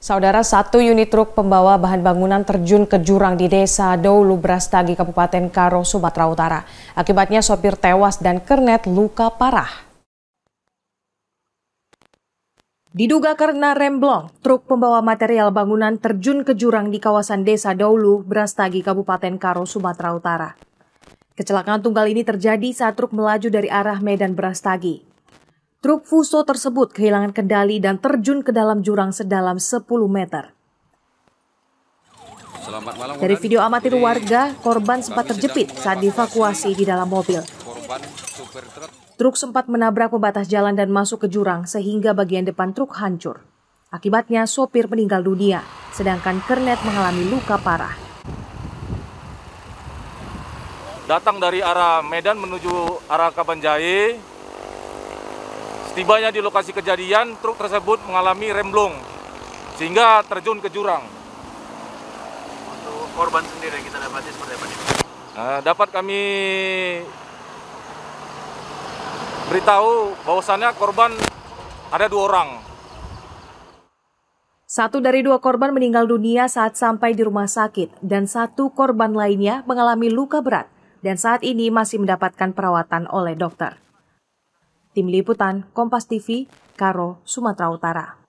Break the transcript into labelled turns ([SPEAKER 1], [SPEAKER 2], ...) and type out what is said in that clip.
[SPEAKER 1] Saudara satu unit truk pembawa bahan bangunan terjun ke jurang di desa Doulu Brastagi, Kabupaten Karo, Sumatera Utara. Akibatnya sopir tewas dan kernet luka parah. Diduga karena remblong, truk pembawa material bangunan terjun ke jurang di kawasan desa Doulu, Brastagi, Kabupaten Karo, Sumatera Utara. Kecelakaan tunggal ini terjadi saat truk melaju dari arah Medan Brastagi. Truk Fuso tersebut kehilangan kendali dan terjun ke dalam jurang sedalam 10 meter.
[SPEAKER 2] Dari video amatir warga, korban sempat terjepit saat dievakuasi di dalam mobil.
[SPEAKER 1] Truk sempat menabrak pembatas jalan dan masuk ke jurang sehingga bagian depan truk hancur. Akibatnya sopir meninggal dunia, sedangkan kernet mengalami luka parah.
[SPEAKER 2] Datang dari arah Medan menuju arah Kabanjahe, Setibanya di lokasi kejadian, truk tersebut mengalami remblong sehingga terjun ke jurang.
[SPEAKER 1] Untuk korban sendiri yang kita dapati seperti apa?
[SPEAKER 2] Nah, dapat kami beritahu bahwasannya korban ada dua orang.
[SPEAKER 1] Satu dari dua korban meninggal dunia saat sampai di rumah sakit dan satu korban lainnya mengalami luka berat dan saat ini masih mendapatkan perawatan oleh dokter. Tim Liputan Kompas TV, Karo, Sumatera Utara.